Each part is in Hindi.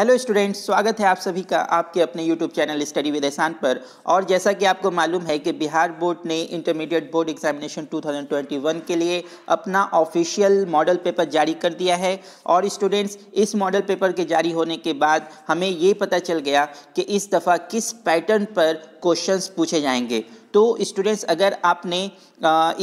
हेलो स्टूडेंट्स स्वागत है आप सभी का आपके अपने यूट्यूब चैनल स्टडी विद एहसान पर और जैसा कि आपको मालूम है कि बिहार बोर्ड ने इंटरमीडिएट बोर्ड एग्जामिनेशन 2021 के लिए अपना ऑफिशियल मॉडल पेपर जारी कर दिया है और स्टूडेंट्स इस मॉडल पेपर के जारी होने के बाद हमें ये पता चल गया कि इस दफ़ा किस पैटर्न पर क्वेश्चंस पूछे जाएंगे तो स्टूडेंट्स अगर आपने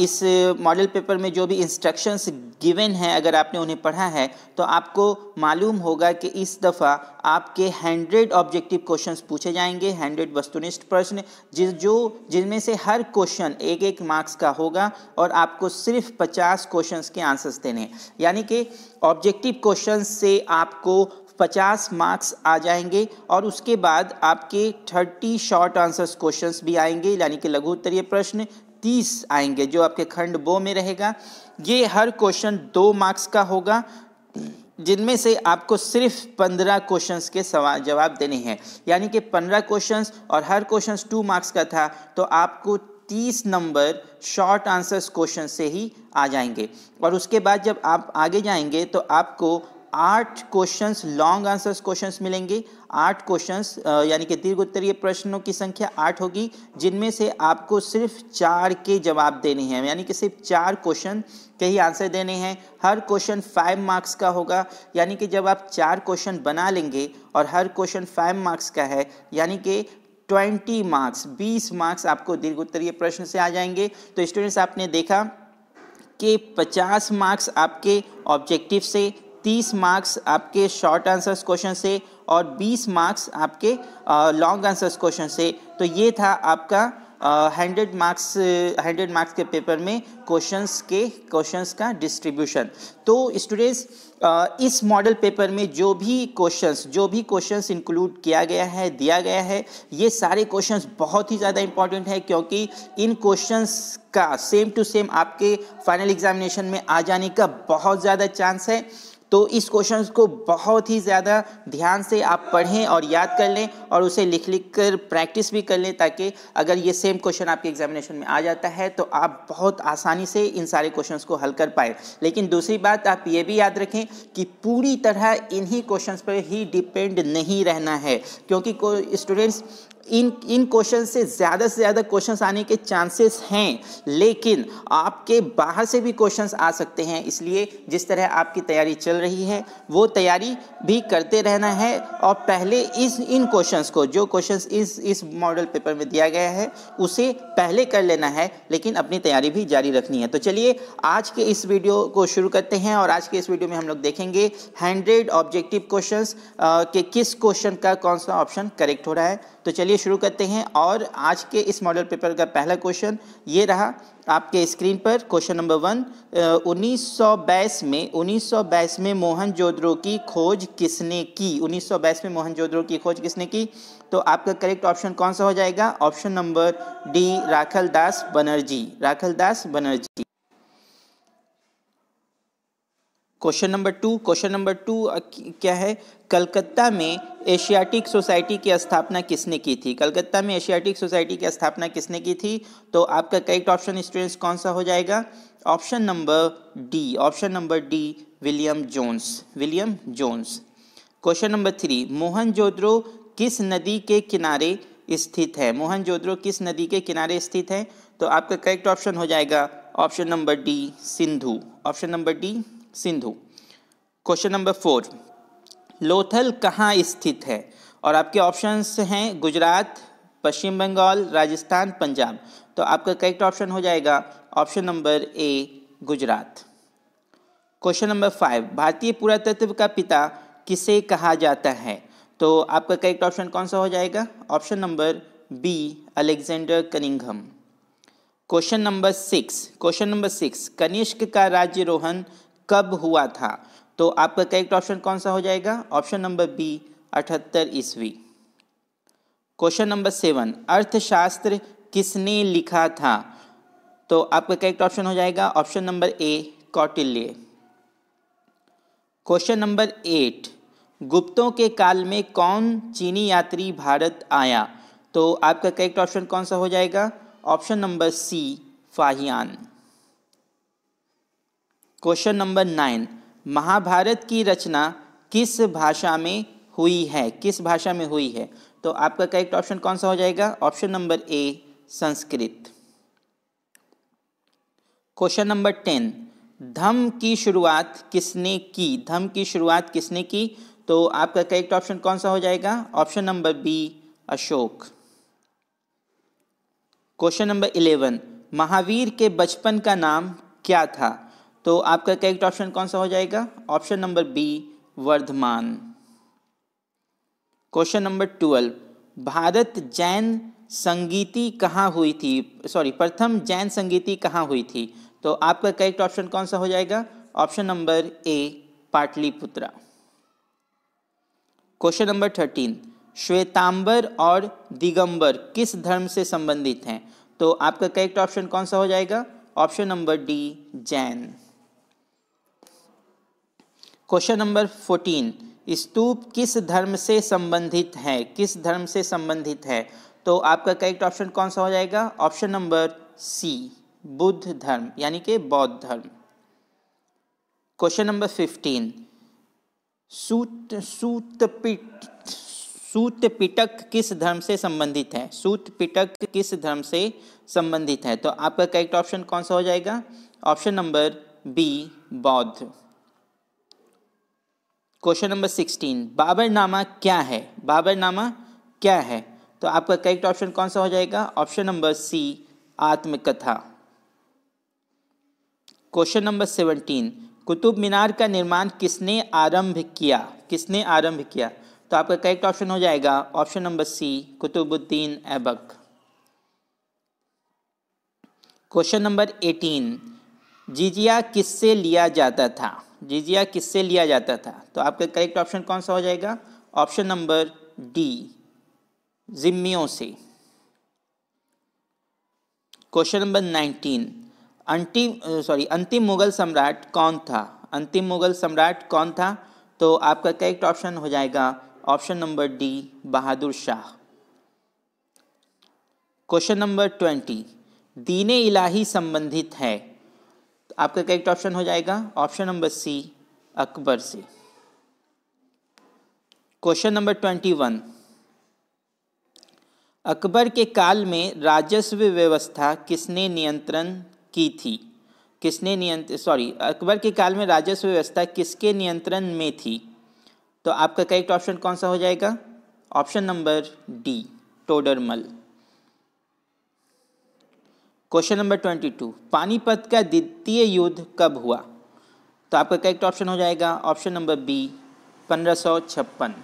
इस मॉडल पेपर में जो भी इंस्ट्रक्शंस गिवन हैं अगर आपने उन्हें पढ़ा है तो आपको मालूम होगा कि इस दफ़ा आपके हंड्रेड ऑब्जेक्टिव क्वेश्चंस पूछे जाएंगे हंड्रेड वस्तुनिष्ठ प्रश्न जिस जो जिनमें से हर क्वेश्चन एक एक मार्क्स का होगा और आपको सिर्फ पचास क्वेश्चन के आंसर्स देने यानी कि ऑब्जेक्टिव क्वेश्चन से आपको पचास मार्क्स आ जाएंगे और उसके बाद आपके थर्टी शॉर्ट आंसर्स क्वेश्चंस भी आएंगे यानी कि लघु उत्तरीय प्रश्न तीस आएंगे जो आपके खंड बो में रहेगा ये हर क्वेश्चन दो मार्क्स का होगा जिनमें से आपको सिर्फ पंद्रह क्वेश्चंस के सवाल जवाब देने हैं यानी कि पंद्रह क्वेश्चंस और हर क्वेश्चंस टू मार्क्स का था तो आपको तीस नंबर शॉर्ट आंसर्स क्वेश्चन से ही आ जाएंगे और उसके बाद जब आप आगे जाएंगे तो आपको आठ क्वेश्चंस लॉन्ग आंसर्स क्वेश्चंस मिलेंगे आठ क्वेश्चंस यानी कि दीर्घ उत्तरीय प्रश्नों की संख्या आठ होगी जिनमें से आपको सिर्फ चार के जवाब देने हैं यानी कि सिर्फ चार क्वेश्चन के ही आंसर देने हैं हर क्वेश्चन फाइव मार्क्स का होगा यानी कि जब आप चार क्वेश्चन बना लेंगे और हर क्वेश्चन फाइव मार्क्स का है यानी कि ट्वेंटी मार्क्स बीस मार्क्स आपको दीर्घ उत्तरीय प्रश्न से आ जाएंगे तो स्टूडेंट्स आपने देखा कि 50 मार्क्स आपके ऑब्जेक्टिव से तीस मार्क्स आपके शॉर्ट आंसर्स क्वेश्चन से और बीस मार्क्स आपके लॉन्ग आंसर्स क्वेश्चन से तो ये था आपका हंड्रेड मार्क्स हंड्रेड मार्क्स के पेपर में क्वेश्चंस के क्वेश्चंस का डिस्ट्रीब्यूशन तो स्टूडेंट्स इस मॉडल पेपर में जो भी क्वेश्चंस जो भी क्वेश्चंस इंक्लूड किया गया है दिया गया है ये सारे क्वेश्चंस बहुत ही ज़्यादा इंपॉर्टेंट है क्योंकि इन क्वेश्चंस का सेम टू सेम आपके फाइनल एग्जामिनेशन में आ जाने का बहुत ज़्यादा चांस है तो इस क्वेश्चन को बहुत ही ज़्यादा ध्यान से आप पढ़ें और याद कर लें और उसे लिख लिख कर प्रैक्टिस भी कर लें ताकि अगर ये सेम क्वेश्चन आपके एग्जामिनेशन में आ जाता है तो आप बहुत आसानी से इन सारे क्वेश्चंस को हल कर पाए लेकिन दूसरी बात आप ये भी याद रखें कि पूरी तरह इन्हीं क्वेश्चन पर ही डिपेंड नहीं रहना है क्योंकि स्टूडेंट्स इन इन क्वेश्चन से ज़्यादा से ज़्यादा क्वेश्चंस आने के चांसेस हैं लेकिन आपके बाहर से भी क्वेश्चंस आ सकते हैं इसलिए जिस तरह आपकी तैयारी चल रही है वो तैयारी भी करते रहना है और पहले इस इन क्वेश्चंस को जो क्वेश्चंस इस इस मॉडल पेपर में दिया गया है उसे पहले कर लेना है लेकिन अपनी तैयारी भी जारी रखनी है तो चलिए आज के इस वीडियो को शुरू करते हैं और आज के इस वीडियो में हम लोग देखेंगे हंड्रेड ऑब्जेक्टिव क्वेश्चन के किस क्वेश्चन का कौन सा ऑप्शन करेक्ट हो रहा है तो चलिए चलिए शुरू करते हैं और आज के इस मॉडल पेपर का पहला क्वेश्चन ये रहा आपके स्क्रीन पर क्वेश्चन नंबर वन उन्नीस में उन्नीस में मोहन जोदड़ो की खोज किसने की उन्नीस में मोहन जोदड़ो की खोज किसने की तो आपका करेक्ट ऑप्शन कौन सा हो जाएगा option number D Rakhal Das Banerjee Rakhal Das Banerjee question number two question number two क्या है कलकत्ता में एशियाटिक सोसाइटी की स्थापना किसने की थी कलकत्ता में एशियाटिक सोसाइटी की स्थापना किसने की थी तो आपका करेक्ट ऑप्शन स्टूडेंट्स कौन सा हो जाएगा option number D option number D William Jones William Jones question number three Mohenjodaro किस नदी के किनारे स्थित है मोहन जोद्रो किस नदी के किनारे स्थित है तो आपका करेक्ट ऑप्शन हो जाएगा option number D Sindhu option number D Sindhu question number four Lothal कहाँ स्थित है और आपके ऑप्शंस हैं गुजरात पश्चिम बंगाल राजस्थान पंजाब तो आपका करेक्ट ऑप्शन हो जाएगा option number A Gujarat question number five भारतीय पुरातत्व का पिता किसे कहा जाता है तो आपका करेक्ट ऑप्शन कौन सा हो जाएगा option number B Alexander Cunningham question number six question number six Kanishka का राज्य रोहन कब हुआ था तो आपका करेक्ट ऑप्शन कौन सा हो जाएगा ऑप्शन नंबर बी अठहत्तर ईस्वी क्वेश्चन नंबर सेवन अर्थशास्त्र किसने लिखा था तो आपका करेक्ट ऑप्शन हो जाएगा option number A Kautilya question number eight गुप्तों के काल में कौन चीनी यात्री भारत आया तो आपका करेक्ट ऑप्शन कौन सा हो जाएगा option number C Fahien question number nine Mahabharata की रचना किस भाषा में हुई है किस भाषा में हुई है तो आपका करेक्ट ऑप्शन कौन सा हो जाएगा option number A Sanskrit question number ten धम की शुरुआत किसने की धम की शुरुआत किसने की तो आपका करेक्ट ऑप्शन कौन सा हो जाएगा option number B Ashok question number eleven Mahavir के बचपन का नाम क्या था तो आपका करेक्ट ऑप्शन कौन सा हो जाएगा option number B Vardhaman question number twelve भारत जैन संगीति कहाँ हुई थी सॉरी प्रथम जैन संगीति कहाँ हुई थी तो आपका करेक्ट ऑप्शन कौन सा हो जाएगा option number A Pataliputra question number thirteen Shwetambar और दिगंबर किस धर्म से संबंधित हैं तो आपका करेक्ट ऑप्शन कौन सा हो जाएगा option number D Jain question number fourteen stupa किस धर्म से संबंधित है किस धर्म से संबंधित है तो आपका करेक्ट ऑप्शन कौन सा हो जाएगा ऑप्शन नंबर सी बुद्ध धर्म यानी कि बौद्ध धर्म क्वेश्चन नंबर फिफ्टीन सूत सूतपिट सूतपिटक किस धर्म से संबंधित है सूतपिटक किस धर्म से संबंधित है तो आपका करेक्ट ऑप्शन कौन सा हो जाएगा ऑप्शन नंबर बी बौद्ध क्वेश्चन नंबर सिक्सटीन बाबरनामा क्या है बाबरनामा क्या है तो आपका करेक्ट ऑप्शन कौन सा हो जाएगा ऑप्शन नंबर सी आत्मकथा question number seventeen Qutub Minar का निर्माण किसने आरंभ किया किसने आरंभ किया तो आपका करेक्ट ऑप्शन हो जाएगा option number C Qutubuddin Aibak question number eighteen जिजिया किससे लिया जाता था जिजिया किससे लिया जाता था तो आपका करेक्ट ऑप्शन कौन सा हो जाएगा ऑप्शन नंबर डी जिम्मियों से क्वेश्चन नंबर नाइनटीन अंतिम सॉरी अंतिम मुगल सम्राट कौन था अंतिम मुगल सम्राट कौन था तो आपका करेक्ट ऑप्शन हो जाएगा option number D Bahadur Shah question number twenty Din Ilahi संबंधित है आपका करेक्ट ऑप्शन हो जाएगा ऑप्शन नंबर सी अकबर से question number twenty one Akbar के काल में राजस्व व्यवस्था किसने नियंत्रण की थी किसने नियंत्रण सॉरी अकबर के काल में राजस्व व्यवस्था किसके नियंत्रण में थी तो आपका करेक्ट ऑप्शन कौन सा हो जाएगा option number D Todarmal question number twenty two Panipat का द्वितीय युद्ध कब हुआ तो आपका करेक्ट ऑप्शन हो जाएगा ऑप्शन नंबर बी पंद्रह सौ छप्पन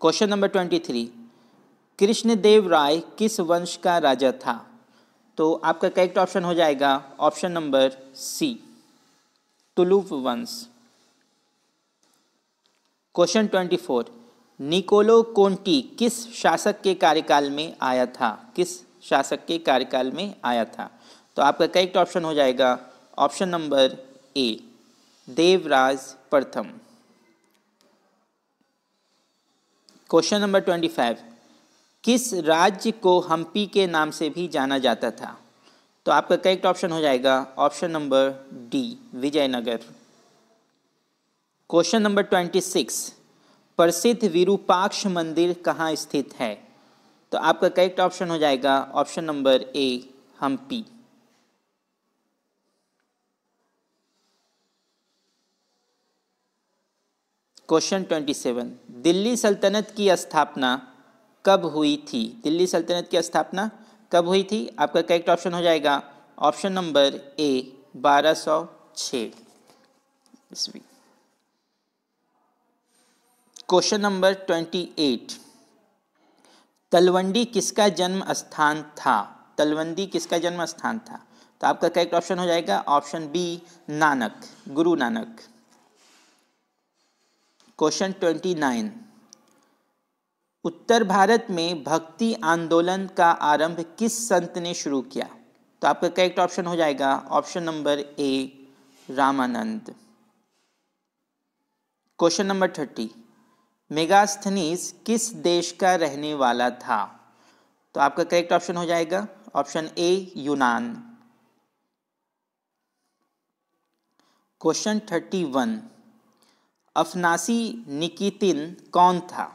question number twenty three Krishnadeva Raya किस वंश का राजा था तो आपका करेक्ट ऑप्शन हो जाएगा ऑप्शन नंबर सी तुलुप वंश question twenty four Niccolo Conti किस शासक के कार्यकाल में आया था किस शासक के कार्यकाल में आया था तो आपका करेक्ट ऑप्शन हो जाएगा ऑप्शन नंबर ए देवराज प्रथम क्वेश्चन नंबर ट्वेंटी फाइव किस राज्य को हम्पी के नाम से भी जाना जाता था तो आपका करेक्ट ऑप्शन हो जाएगा option number D Vijayanagara question number twenty six प्रसिद्ध विरूपाक्ष मंदिर कहाँ स्थित है तो आपका करेक्ट ऑप्शन हो जाएगा option number A Hampi question twenty seven Delhi सल्तनत की स्थापना कब हुई थी दिल्ली सल्तनत की स्थापना कब हुई थी आपका करेक्ट ऑप्शन हो जाएगा ऑप्शन नंबर ए बारह सौ छः ईस्वी question number twenty eight Talwandi किसका जन्म स्थान था तलवंडी किसका जन्म स्थान था तो आपका करेक्ट ऑप्शन हो जाएगा option B Nanak Guru Nanak question twenty nine उत्तर भारत में भक्ति आंदोलन का आरंभ किस संत ने शुरू किया तो आपका करेक्ट ऑप्शन हो जाएगा option number A Ramanand question number thirty Megasthenes किस देश का रहने वाला था तो आपका करेक्ट ऑप्शन हो जाएगा ऑप्शन ए यूनान question thirty one Afanasy Nikitin कौन था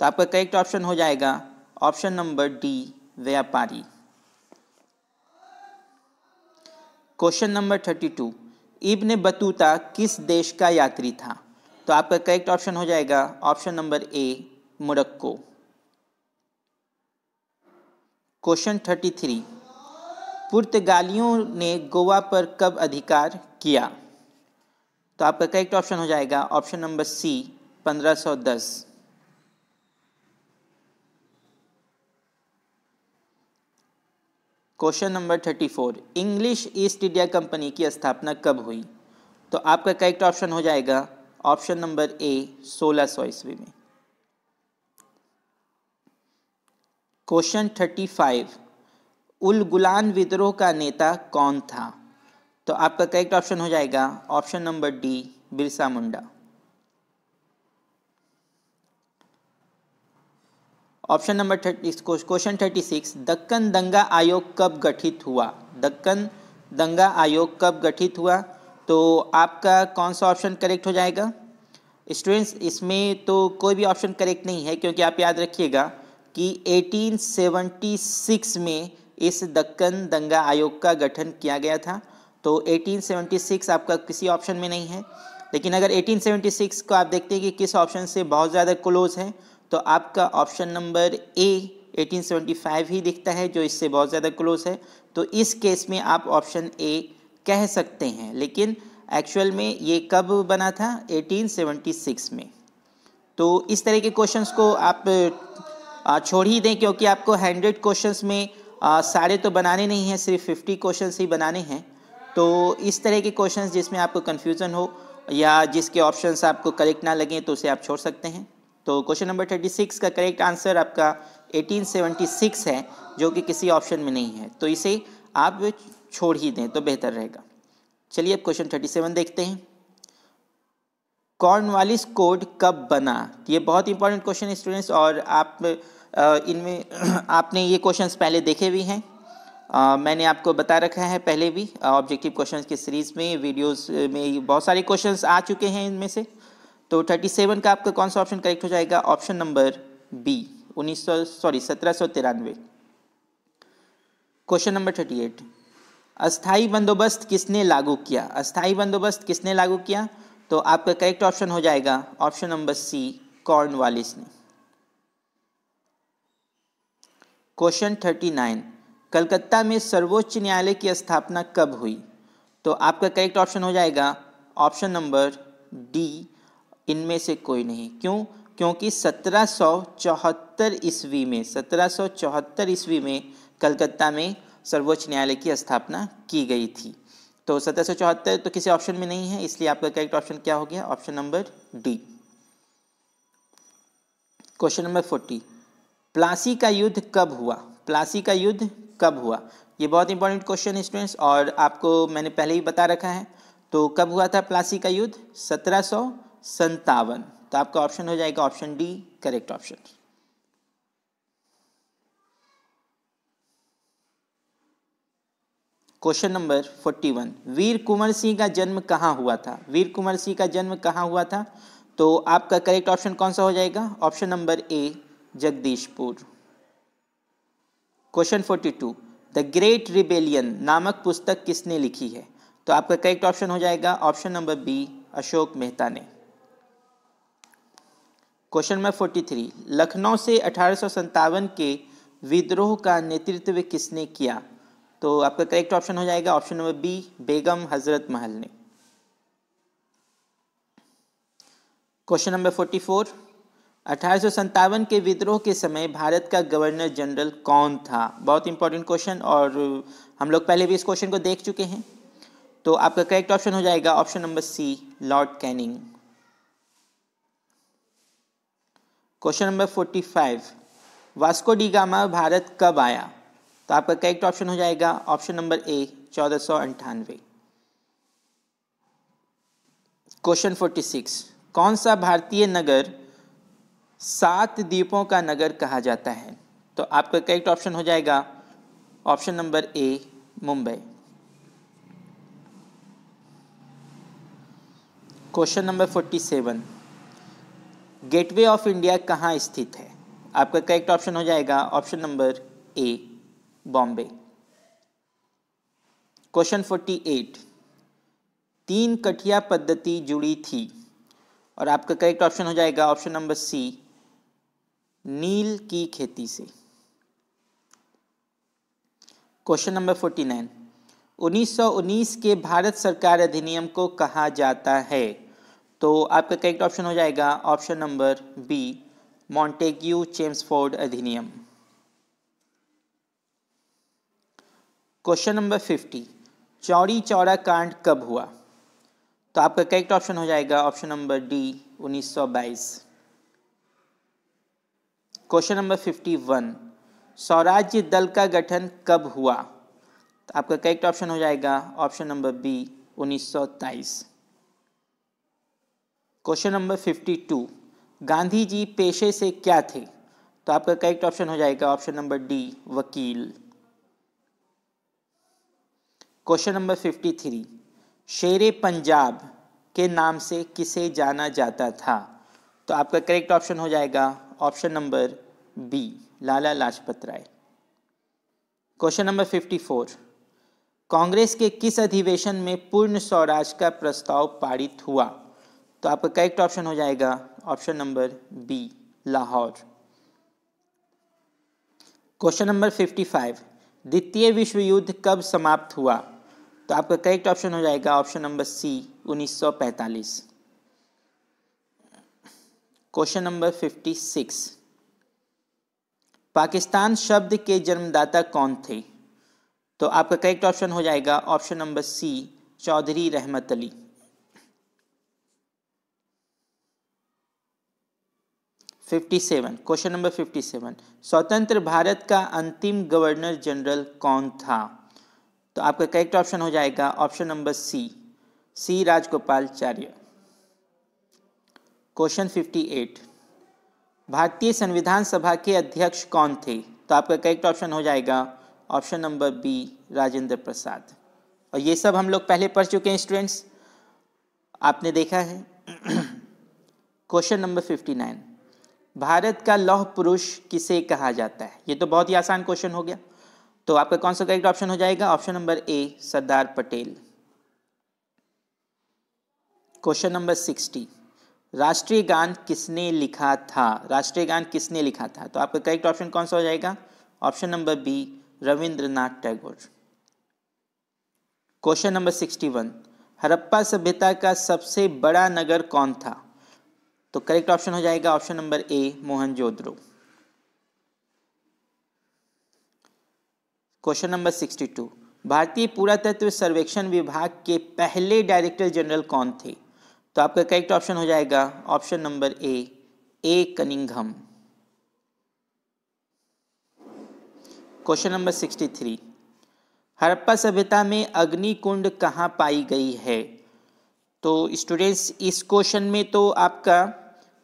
तो आपका करेक्ट ऑप्शन हो जाएगा ऑप्शन नंबर डी व्यापारी question number thirty two Ibn Battuta किस देश का यात्री था तो आपका करेक्ट ऑप्शन हो जाएगा option number A Morocco question thirty three पुर्तगालियों ने गोवा पर कब अधिकार किया तो आपका करेक्ट ऑप्शन हो जाएगा option number C 1510 question number 34 English East India Company की स्थापना कब हुई तो आपका करेक्ट ऑप्शन हो जाएगा ऑप्शन नंबर ए सोलह सौ ईस्वी में question thirty five Ulgulan विद्रोह का नेता कौन था तो आपका करेक्ट ऑप्शन हो जाएगा option number D Birsa Munda option number thirty question thirty six Deccan दंगा आयोग कब गठित हुआ दक्कन दंगा आयोग कब गठित हुआ तो आपका कौन सा ऑप्शन करेक्ट हो जाएगा स्टूडेंट्स इसमें तो कोई भी ऑप्शन करेक्ट नहीं है क्योंकि आप याद रखिएगा कि 1876 में इस दक्कन दंगा आयोग का गठन किया गया था तो 1876 आपका किसी ऑप्शन में नहीं है लेकिन अगर 1876 को आप देखते हैं कि किस ऑप्शन से बहुत ज़्यादा क्लोज है तो आपका ऑप्शन नंबर ए 1875 ही दिखता है जो इससे बहुत ज़्यादा क्लोज है तो इस केस में आप ऑप्शन ए कह सकते हैं लेकिन एक्चुअल में ये कब बना था 1876 में तो इस तरह के क्वेश्चंस को आप छोड़ ही दें क्योंकि आपको हंड्रेड क्वेश्चंस में सारे तो बनाने नहीं हैं सिर्फ फिफ्टी क्वेश्चंस ही बनाने हैं तो इस तरह के क्वेश्चंस जिसमें आपको कन्फ्यूज़न हो या जिसके ऑप्शंस आपको करेक्ट ना लगें तो उसे आप छोड़ सकते हैं तो क्वेश्चन नंबर सिक्स का करेक्ट आंसर आपका सिक्स है जो कि किसी ऑप्शन में नहीं है तो इसे आप छोड़ ही दें तो बेहतर रहेगा चलिए अब क्वेश्चन थर्टी सेवन देखते हैं कॉर्नवालिस कोड कब बना ये बहुत इंपॉर्टेंट क्वेश्चन है स्टूडेंट्स और आप इनमें आपने ये क्वेश्चंस पहले देखे भी हैं मैंने आपको बता रखा है पहले भी ऑब्जेक्टिव क्वेश्चंस की सीरीज़ में वीडियोस में बहुत सारे क्वेश्चंस आ चुके हैं इनमें से तो 37 का आपका कौन सा ऑप्शन करेक्ट हो जाएगा ऑप्शन नंबर बी उन्नीस सॉरी सत्रह क्वेश्चन नंबर 38 अस्थाई बंदोबस्त किसने लागू किया अस्थाई बंदोबस्त किसने लागू किया तो आपका करेक्ट ऑप्शन हो जाएगा ऑप्शन नंबर सी वालिस ने क्वेश्चन थर्टी नाइन कलकत्ता में सर्वोच्च न्यायालय की स्थापना कब हुई तो आपका करेक्ट ऑप्शन हो जाएगा ऑप्शन नंबर डी इनमें से कोई नहीं क्यों क्योंकि सत्रह सौ चौहत्तर ईस्वी में सत्रह सौ चौहत्तर ईस्वी में कलकत्ता में सर्वोच्च न्यायालय की स्थापना की गई थी तो सत्रह तो किसी ऑप्शन में नहीं है इसलिए आपका करेक्ट ऑप्शन क्या हो गया option number D question number forty Plassey का युद्ध कब हुआ प्लासी का युद्ध कब हुआ ये बहुत इंपॉर्टेंट क्वेश्चन है स्टूडेंट्स और आपको मैंने पहले ही बता रखा है तो कब हुआ था प्लासी का युद्ध सत्रह सौ संतावन तो आपका ऑप्शन हो जाएगा option D correct option question number forty one Veer Kunwar Singh का जन्म कहाँ हुआ था वीर कुंवर सिंह का जन्म कहाँ हुआ था तो आपका करेक्ट ऑप्शन कौन सा हो जाएगा option number A Jagdishpur question forty two The Great Rebellion नामक पुस्तक किसने लिखी है तो आपका करेक्ट ऑप्शन हो जाएगा option number B Ashok Mehta ने question number forty three Lucknow से अठारह के विद्रोह का नेतृत्व किसने किया तो आपका करेक्ट ऑप्शन हो जाएगा ऑप्शन नंबर बी बेगम हजरत महल ने क्वेश्चन नंबर फोर्टी फोर अठारह के विद्रोह के समय भारत का गवर्नर जनरल कौन था बहुत इंपॉर्टेंट क्वेश्चन और हम लोग पहले भी इस क्वेश्चन को देख चुके हैं तो आपका करेक्ट ऑप्शन हो जाएगा option number C Lord Canning question number forty five Vasco da Gama Bharat कब आया तो आपका करेक्ट ऑप्शन हो जाएगा ऑप्शन नंबर ए चौदह सौ अंठानवे क्वेश्चन फोर्टी सिक्स कौन सा भारतीय नगर सात द्वीपों का नगर कहा जाता है तो आपका करेक्ट ऑप्शन हो जाएगा option number A Mumbai question number forty seven Gateway of India कहाँ स्थित है आपका करेक्ट ऑप्शन हो जाएगा option number A Bombay question 48 तीन कठिया पद्धति जुड़ी थी और आपका करेक्ट ऑप्शन हो जाएगा ऑप्शन नंबर सी नील की खेती से क्वेश्चन नंबर 49 1919 के भारत सरकार अधिनियम को कहा जाता है तो आपका करेक्ट ऑप्शन हो जाएगा option number B Montagu Chelmsford अधिनियम question number fifty Chauri Chaura कांड कब हुआ तो आपका करेक्ट ऑप्शन हो जाएगा option number D 1922 question number one Swarajya Dal का गठन कब हुआ तो आपका करेक्ट ऑप्शन हो जाएगा option number B 1923 question number fifty two Gandhi ji पेशे से क्या थे तो आपका करेक्ट ऑप्शन हो जाएगा ऑप्शन नंबर डी वकील क्वेश्चन नंबर फिफ्टी थ्री शेर पंजाब के नाम से किसे जाना जाता था तो आपका करेक्ट ऑप्शन हो जाएगा option number B Lala Lajpat Rai question number fifty four Congress के किस अधिवेशन में पूर्ण स्वराज का प्रस्ताव पारित हुआ तो आपका करेक्ट ऑप्शन हो जाएगा option number B Lahore question number fifty five द्वितीय विश्व युद्ध कब समाप्त हुआ तो आपका करेक्ट ऑप्शन हो जाएगा option number C 1945 question number 56 Pakistan शब्द के जन्मदाता कौन थे तो आपका करेक्ट ऑप्शन हो जाएगा ऑप्शन नंबर सी चौधरी रहमत अली 57 क्वेश्चन नंबर 57 स्वतंत्र भारत का अंतिम गवर्नर जनरल कौन था तो आपका करेक्ट ऑप्शन हो जाएगा option number C C Rajagopalachari question 58 भारतीय संविधान सभा के अध्यक्ष कौन थे तो आपका करेक्ट ऑप्शन हो जाएगा option number B Rajendra Prasad और ये सब हम लोग पहले पढ़ चुके हैं स्टूडेंट्स आपने देखा है क्वेश्चन नंबर नाइन भारत का लौह पुरुष किसे कहा जाता है ये तो बहुत ही आसान क्वेश्चन हो गया तो आपका कौन सा करेक्ट ऑप्शन हो जाएगा option number A Sardar Patel question number sixty राष्ट्रीय गान किसने लिखा था राष्ट्रीय गान किसने लिखा था तो आपका करेक्ट ऑप्शन कौन सा हो जाएगा option number B Rabindranath Tagore question number sixty one Harappa सभ्यता का सबसे बड़ा नगर कौन था तो करेक्ट ऑप्शन हो जाएगा option number A Mohenjodaro question number sixty two भारतीय पुरातत्व सर्वेक्षण विभाग के पहले डायरेक्टर जनरल कौन थे तो आपका करेक्ट ऑप्शन हो जाएगा option number A A Cunningham question number sixty three Harappa सभ्यता में अग्नि कुंड कहाँ पाई गई है तो स्टूडेंट्स इस क्वेश्चन में तो आपका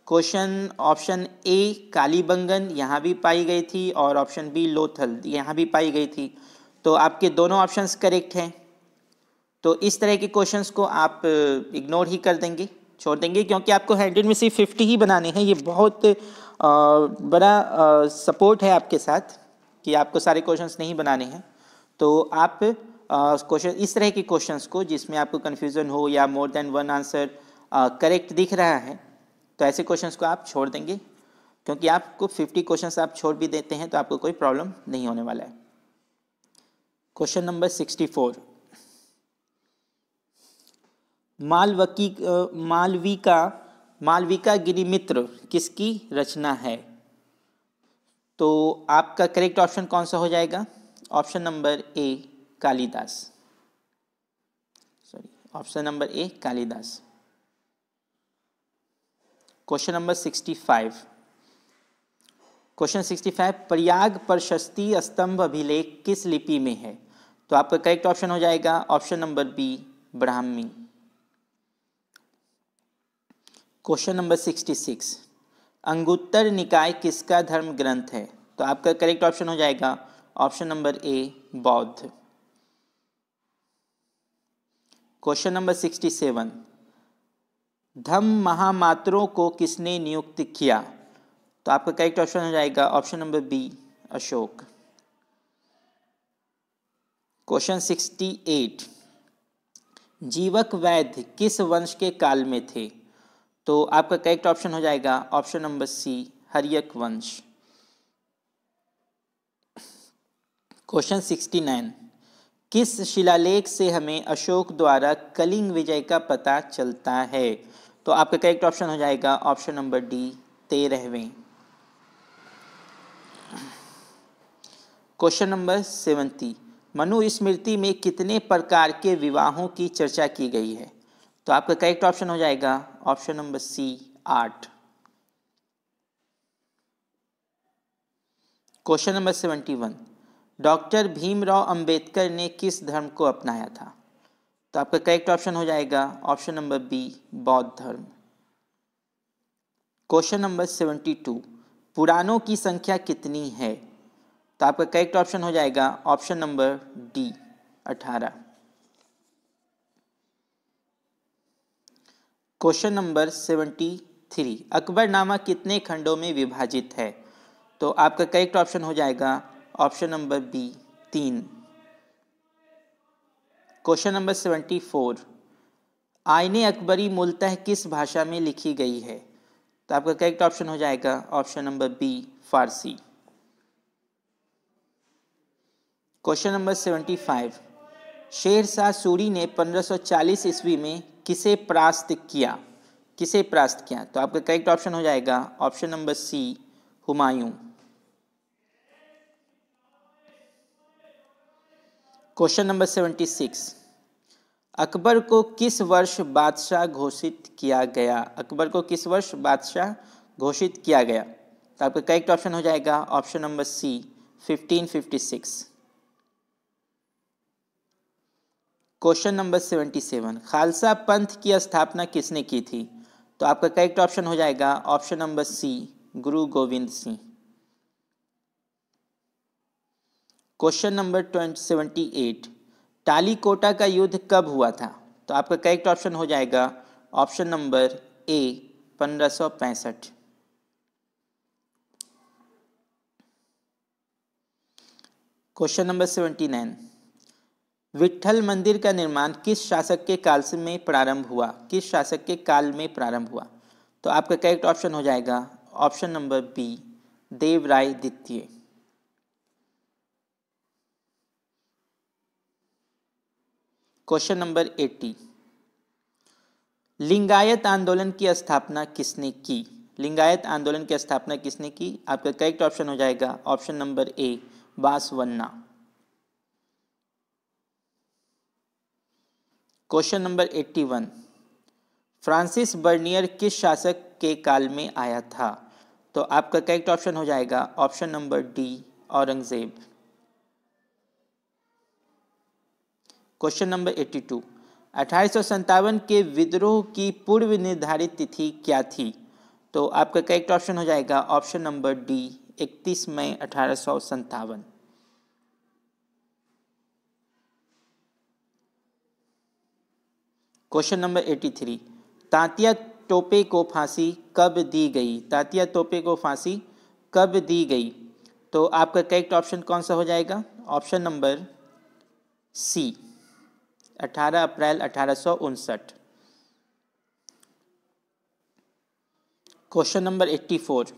क्वेश्चन ऑप्शन ए कालीबंगन यहाँ भी पाई गई थी और ऑप्शन बी लोथल यहाँ भी पाई गई थी तो आपके दोनों ऑप्शंस करेक्ट हैं तो इस तरह के क्वेश्चंस को आप इग्नोर ही कर देंगे छोड़ देंगे क्योंकि आपको हंड्रेड में से फिफ्टी ही बनाने हैं ये बहुत बड़ा सपोर्ट है आपके साथ कि आपको सारे क्वेश्चंस नहीं बनाने हैं तो आप क्वेश्चन इस तरह के क्वेश्चंस को जिसमें आपको कन्फ्यूज़न हो या more than one answer correct दिख रहा है तो ऐसे क्वेश्चन को आप छोड़ देंगे क्योंकि आपको फिफ्टी क्वेश्चन आप छोड़ भी देते हैं तो आपको कोई प्रॉब्लम नहीं होने वाला है क्वेश्चन नंबर सिक्सटी फोर मालवकी मालविका मालविका गिरिमित्र किसकी रचना है तो आपका करेक्ट ऑप्शन कौन सा हो जाएगा option number A Kalidas sorry option number A Kalidas question number sixty five question sixty five Prayag प्रशस्ति स्तंभ अभिलेख किस लिपि में है तो आपका करेक्ट ऑप्शन हो जाएगा option number B Brahmi question number sixty six Anguttara Nikaya किसका धर्म ग्रंथ है तो आपका करेक्ट ऑप्शन हो जाएगा ऑप्शन नंबर ए बौद्ध क्वेश्चन नंबर सिक्सटी सेवन धम महामात्रों को किसने नियुक्त किया तो आपका करेक्ट ऑप्शन हो जाएगा option number B Ashok question sixty eight Jivaka वैद्य किस वंश के काल में थे तो आपका करेक्ट ऑप्शन हो जाएगा ऑप्शन नंबर सी हरियक वंश क्वेश्चन सिक्सटी नाइन किस शिलालेख से हमें अशोक द्वारा कलिंग विजय का पता चलता है तो आपका करेक्ट ऑप्शन हो जाएगा ऑप्शन नंबर डी तेरहवें क्वेश्चन नंबर सेवेंटी मनुस्मृति में कितने प्रकार के विवाहों की चर्चा की गई है तो आपका करेक्ट ऑप्शन हो जाएगा ऑप्शन नंबर सी आठ question number seventy one doctor Bhimrao Ambedkar ने किस धर्म को अपनाया था तो आपका करेक्ट ऑप्शन हो जाएगा ऑप्शन नंबर बी बौद्ध धर्म क्वेश्चन नंबर सेवेंटी टू पुराणों की संख्या कितनी है तो आपका करेक्ट ऑप्शन हो जाएगा ऑप्शन नंबर डी अठारह question number seventy three Akbarnama कितने खंडों में विभाजित है तो आपका करेक्ट ऑप्शन हो जाएगा ऑप्शन नंबर बी तीन question number seventy four Ain Akbari मूलतः किस भाषा में लिखी गई है तो आपका करेक्ट ऑप्शन हो जाएगा option number B Farsi question number seventy five Sher Shah Suri ने 1540 ईस्वी में किसे प्रास्त किया किसे प्रास्त किया तो आपका करेक्ट ऑप्शन हो जाएगा option number C Humayun question number seventy six Akbar को किस वर्ष बादशाह घोषित किया गया अकबर को किस वर्ष बादशाह घोषित किया गया तो आपका करेक्ट ऑप्शन हो जाएगा option number C fifteen fifty six question number seventy seven Khalsa Panth की स्थापना किसने की थी तो आपका करेक्ट ऑप्शन हो जाएगा option number C Guru Gobind Singh question number twenty seventy eight Talikota का युद्ध कब हुआ था तो आपका करेक्ट ऑप्शन हो जाएगा ऑप्शन नंबर ए पंद्रह सौ पैंसठ question number seventy nine Vitthal मंदिर का निर्माण किस शासक के काल से में प्रारंभ हुआ किस शासक के काल में प्रारंभ हुआ तो आपका करेक्ट ऑप्शन हो जाएगा ऑप्शन नंबर बी देवराय द्वितीय क्वेश्चन नंबर एट्टी लिंगायत आंदोलन की स्थापना किसने की लिंगायत आंदोलन की स्थापना किसने की आपका करेक्ट ऑप्शन हो जाएगा option number A Basavanna question number eighty one Francis Bernier किस शासक के काल में आया था तो आपका करेक्ट ऑप्शन हो जाएगा option number D Aurangzeb question number eighty two अठारह के विद्रोह की पूर्व निर्धारित तिथि क्या थी तो आपका करेक्ट ऑप्शन हो जाएगा ऑप्शन नंबर डी 31 मई अठारह question number eighty three Tantia Tope को फांसी कब दी गई तांतिया टोपे को फांसी कब दी गई तो आपका करेक्ट ऑप्शन कौन सा हो जाएगा ऑप्शन नंबर सी 18 अप्रैल अठारह क्वेश्चन नंबर 84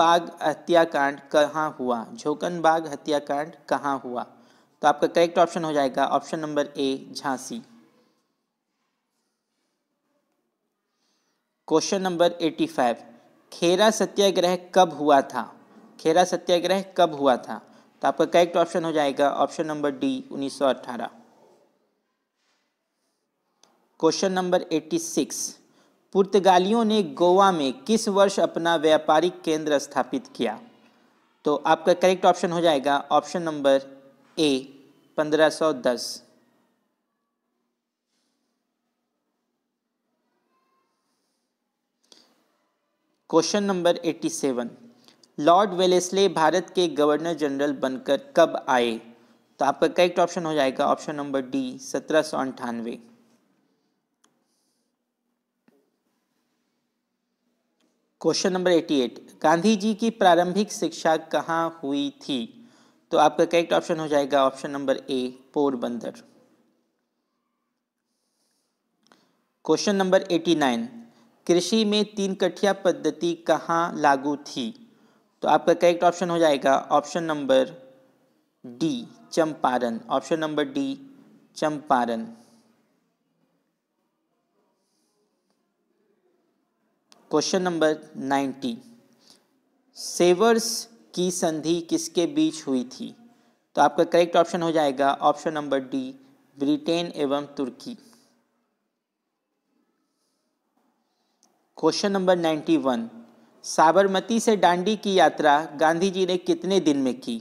बाग हत्याकांड कहाँ हुआ बाग हत्याकांड कहाँ हुआ तो आपका करेक्ट ऑप्शन हो जाएगा option number A Jhansi question number 85 Kheda Satyagraha कब हुआ था खेरा सत्याग्रह कब हुआ था तो आपका करेक्ट ऑप्शन हो जाएगा option number D 1918 question number 86 पुर्तगालियों ने गोवा में किस वर्ष अपना व्यापारिक केंद्र स्थापित किया तो आपका करेक्ट ऑप्शन हो जाएगा option number A 1510 question number 87 Lord Wellesley Bharat के गवर्नर जनरल बनकर कब आए तो आपका करेक्ट ऑप्शन हो जाएगा ऑप्शन नंबर डी सत्रह सौ अंठानवे question number eighty eight Gandhi ji की प्रारंभिक शिक्षा कहाँ हुई थी तो आपका करेक्ट ऑप्शन हो जाएगा option number A Porbandar question number eighty nine कृषि में तीन कठिया पद्धति कहाँ लागू थी तो आपका करेक्ट ऑप्शन हो जाएगा option number D Champaran option number D Champaran question number ninety Sevres की संधि किसके बीच हुई थी तो आपका करेक्ट ऑप्शन हो जाएगा ऑप्शन नंबर डी ब्रिटेन एवं तुर्की question number ninety one Sabarmati से डांडी की यात्रा गांधी जी ने कितने दिन में की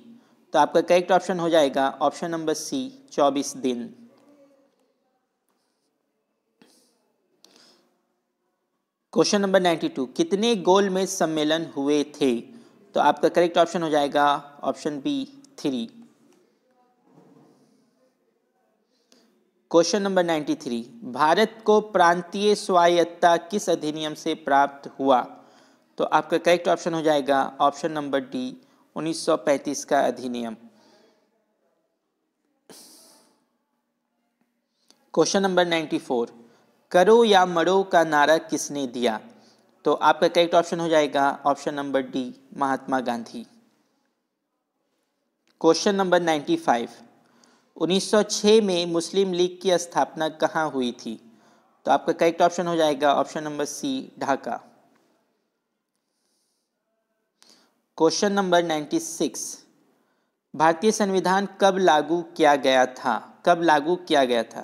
तो आपका करेक्ट ऑप्शन हो जाएगा ऑप्शन नंबर सी चौबीस दिन क्वेश्चन नंबर नाइन्टी टू कितने गोल में सम्मेलन हुए थे तो आपका करेक्ट ऑप्शन हो जाएगा option B three question number ninety three Bharat को प्रांतीय स्वायत्ता किस अधिनियम से प्राप्त हुआ तो आपका करेक्ट ऑप्शन हो जाएगा ऑप्शन नंबर डी 1935 का अधिनियम क्वेश्चन नंबर 94 करो या मरो का नारा किसने दिया तो आपका करेक्ट ऑप्शन हो जाएगा option number D Mahatma Gandhi question number 95 1906 में मुस्लिम लीग की स्थापना कहाँ हुई थी तो आपका करेक्ट ऑप्शन हो जाएगा option number C Dhaka question number 96 भारतीय संविधान कब लागू किया गया था कब लागू किया गया था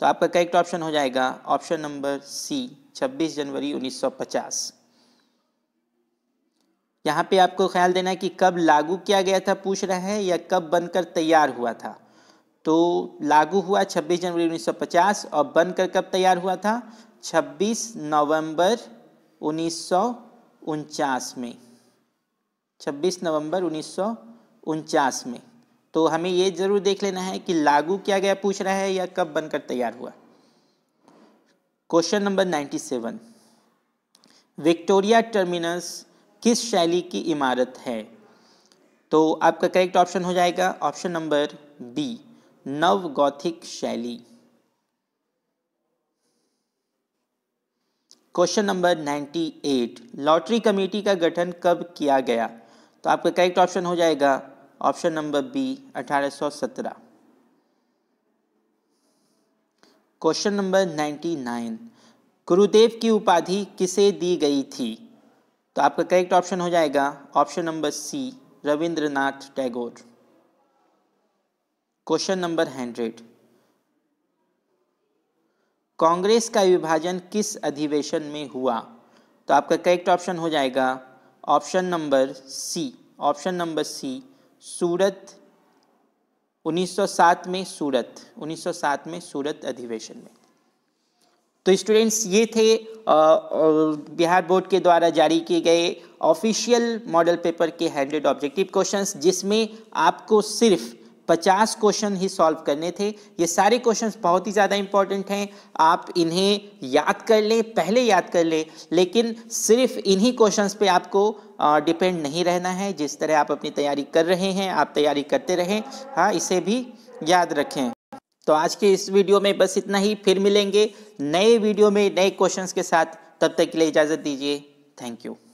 तो आपका करेक्ट ऑप्शन हो जाएगा ऑप्शन नंबर सी 26 जनवरी 1950 यहाँ पे आपको ख्याल देना है कि कब लागू किया गया था पूछ रहे हैं या कब बनकर तैयार हुआ था तो लागू हुआ 26 जनवरी 1950 और बनकर कब तैयार हुआ था 26 नवंबर उन्नीस में 26 नवंबर उन्नीस में तो हमें ये ज़रूर देख लेना है कि लागू किया गया पूछ रहा है या कब बनकर तैयार हुआ क्वेश्चन नंबर 97 विक्टोरिया टर्मिनस किस शैली की इमारत है तो आपका करेक्ट ऑप्शन हो जाएगा ऑप्शन नंबर बी नव गौथिक शैली क्वेश्चन नंबर 98 लॉटरी कमेटी का गठन कब किया गया तो आपका करेक्ट ऑप्शन हो जाएगा option number B 1817 question number 99 Gurudev की उपाधि किसे दी गई थी तो आपका करेक्ट ऑप्शन हो जाएगा option number C Rabindranath Tagore question number hundred Congress का विभाजन किस अधिवेशन में हुआ तो आपका करेक्ट ऑप्शन हो जाएगा option number C option number C Surat 1907 में सूरत 1907 में सूरत अधिवेशन में तो स्टूडेंट्स ये थे बिहार बोर्ड के द्वारा जारी किए गए ऑफिशियल मॉडल पेपर के हैंड्रेड ऑब्जेक्टिव क्वेश्चंस जिसमें आपको सिर्फ़ पचास क्वेश्चन ही सॉल्व करने थे ये सारे क्वेश्चन बहुत ही ज़्यादा इंपॉर्टेंट हैं आप इन्हें याद कर लें पहले याद कर लें लेकिन सिर्फ इन्हीं क्वेश्चंस पे आपको डिपेंड नहीं रहना है जिस तरह आप अपनी तैयारी कर रहे हैं आप तैयारी करते रहें हाँ इसे भी याद रखें तो आज के इस वीडियो में बस इतना ही फिर मिलेंगे नए वीडियो में नए क्वेश्चंस के साथ तब तक के लिए इजाज़त दीजिए थैंक यू